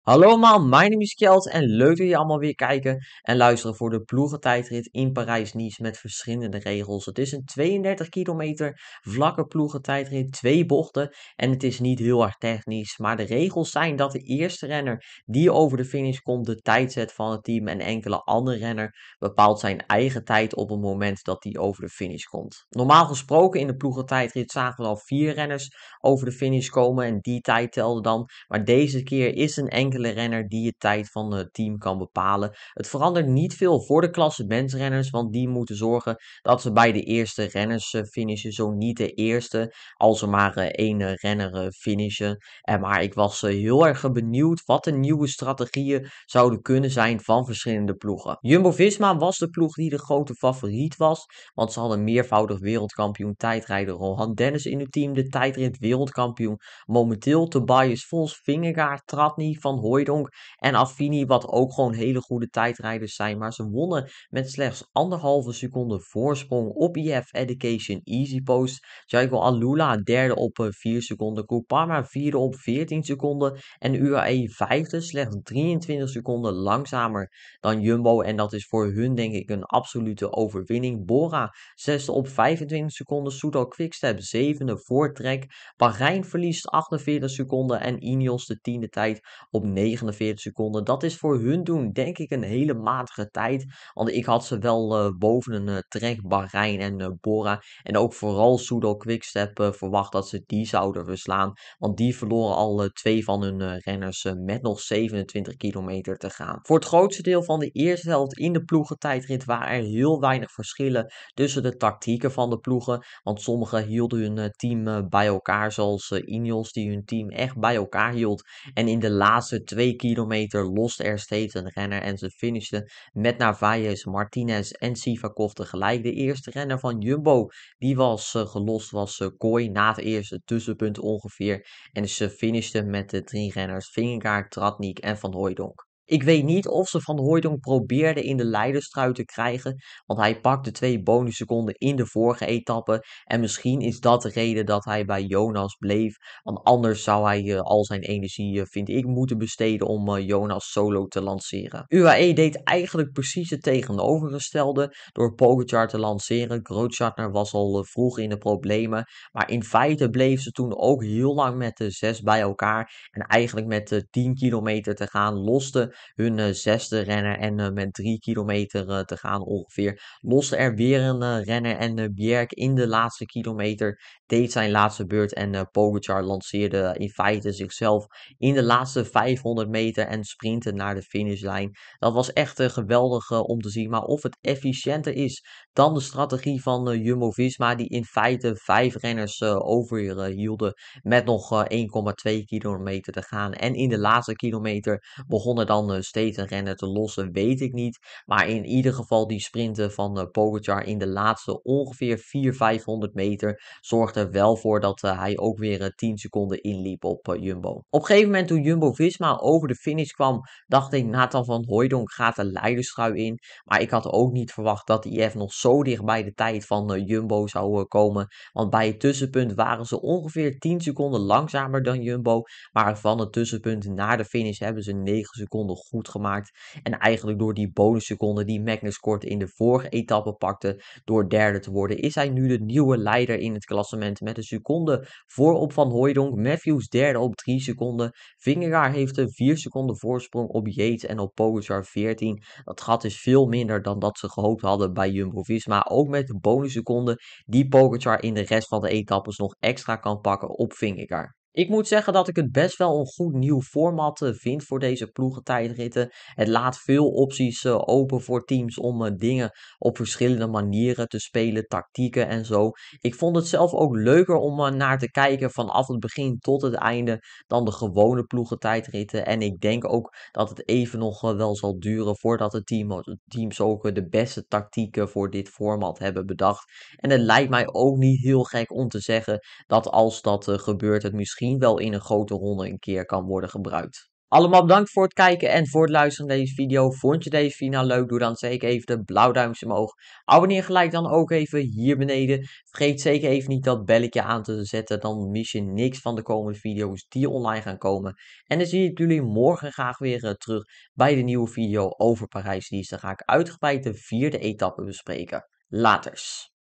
Hallo allemaal, mijn naam is Kjeld en leuk dat jullie allemaal weer kijken en luisteren voor de ploegentijdrit in Parijs-Nice met verschillende regels. Het is een 32 kilometer vlakke ploegentijdrit, twee bochten en het is niet heel erg technisch. Maar de regels zijn dat de eerste renner die over de finish komt de tijd zet van het team en enkele andere renner bepaalt zijn eigen tijd op het moment dat die over de finish komt. Normaal gesproken in de ploegentijdrit zagen we al vier renners over de finish komen en die tijd telde dan, maar deze keer is een enkele enkele renner die je tijd van het team kan bepalen. Het verandert niet veel voor de klasse mensrenners, want die moeten zorgen dat ze bij de eerste renners eh, finishen. Zo niet de eerste, als er maar één eh, renner eh, finishen. Maar ik was heel erg benieuwd wat de nieuwe strategieën zouden kunnen zijn van verschillende ploegen. Jumbo-Visma was de ploeg die de grote favoriet was, want ze hadden meervoudig wereldkampioen tijdrijder Rohan Dennis in het team, de tijdrit wereldkampioen momenteel, Tobias Vos, trad Tratny, Van Hooijdonk en Affini, wat ook gewoon hele goede tijdrijders zijn. Maar ze wonnen met slechts anderhalve seconde voorsprong op IF e Education Easy Post. Jaiko Alula derde op 4 eh, seconden, Kupama vierde op 14 seconden en UAE vijfde, slechts 23 seconden langzamer dan Jumbo. En dat is voor hun denk ik een absolute overwinning. Bora zesde op 25 seconden, Soudal Quickstep zevende voortrek, Bahrain Bahrein verliest 48 seconden en Ineos de tiende tijd op 49 seconden. Dat is voor hun doen, denk ik, een hele matige tijd. Mhm. Want ik had ze wel eh, boven een eh, Trek, Bahrein en eh, Bora. En ook vooral Soudal Quickstep verwacht dat ze die zouden verslaan. Want die verloren al twee van hun renners met nog 27 kilometer te gaan. Voor het grootste deel van de eerste helft in de ploegentijdrit waren er heel weinig verschillen tussen de tactieken van de ploegen. Want sommigen hielden hun team bij elkaar, zoals Ineos die hun team echt bij elkaar hield. En in de laatste 2 twee kilometer lost er steeds een renner en ze finishten met Narvaez, Martinez en Sivakov tegelijk. De eerste renner van Jumbo die was eh, gelost was Kooi eh, na het eerste tussenpunt ongeveer. En ze finishten met de drie renners Vingegaard, Tratnik en Van Hooijdonk. Ik weet niet of ze Van Hooijdonk probeerden in de leiderstruit te krijgen, want hij pakte twee bonusseconden in de vorige etappe en misschien is dat de reden dat hij bij Jonas bleef, want anders zou hij eh, al zijn energie, eh, vind ik, moeten besteden om eh, Jonas solo te lanceren. UAE deed eigenlijk precies het tegenovergestelde door Pogacar te lanceren. Grootschartner was al vroeg in de problemen, maar in feite bleef ze toen ook heel lang met de zes bij elkaar en eigenlijk met de 10 kilometer te gaan loste hun eh, zesde renner. En eh, met drie kilometer eh, te gaan ongeveer. Loste er weer een renner. En Bjerk in de laatste kilometer deed zijn laatste beurt. En Pogacar lanceerde in feite zichzelf in de laatste 500 meter. En sprintte naar de finishlijn. Dat was echt geweldig om te zien. Maar of het efficiënter is dan de strategie van Jumbo-Visma, die in feite vijf renners uh, overhielden met nog 1,2 kilometer te gaan. En in de laatste kilometer begonnen dan steeds een rennen te lossen, weet ik niet. Maar in ieder geval die sprinten van eh, Pogacar in de laatste ongeveer 400-500 meter zorgde er wel voor dat eh, hij ook weer 10 eh, seconden inliep op Jumbo. Op een gegeven moment toen Jumbo-Visma over de finish kwam, dacht ik Nathan van Hooijdonk gaat de leiderschui in. Maar ik had ook niet verwacht dat IF nog zo dicht bij de tijd van Jumbo zou komen. Want bij het tussenpunt waren ze ongeveer 10 seconden langzamer dan Jumbo. Maar van het tussenpunt naar de finish hebben ze 9 seconden goed gemaakt. En eigenlijk door die bonusseconde die Magnus Kort in de vorige etappe pakte, door derde te worden, is hij nu de nieuwe leider in het klassement. Met een seconde voorop van Hoydonk, Matthews derde op 3 seconden. Vingeraar heeft een 4 seconden voorsprong op Yates en op Pogacar 14. Dat gat is veel minder dan dat ze gehoopt hadden bij Jumbo-Visma. Ook met de bonusseconden die Pogacar in de rest van de etappes nog extra kan pakken op Vingegaard. Ik moet zeggen dat ik het best wel een goed nieuw format eh, vind voor deze ploegentijdritten. Het laat veel opties eh, open voor teams om eh, dingen op verschillende manieren te spelen, tactieken en zo. Ik vond het zelf ook leuker om naar te kijken vanaf het begin tot het einde dan de gewone ploegentijdritten. En ik denk ook dat het even nog wel zal duren voordat de teams ook de beste tactieken voor dit format hebben bedacht. En het lijkt mij ook niet heel gek om te zeggen dat als dat gebeurt, het misschien wel in een grote ronde een keer kan worden gebruikt. Allemaal bedankt voor het kijken en voor het luisteren naar deze video. Vond je deze video nou leuk? Doe dan zeker even de duimpje omhoog. Abonneer gelijk dan ook even hier beneden. Vergeet zeker even niet dat belletje aan te zetten. Dan mis je niks van de komende video's die online gaan komen. En dan zie ik jullie morgen graag weer eh, terug bij de nieuwe video over Parijs-Nice. Dan ga ik uitgebreid de vierde etappe bespreken. Laters.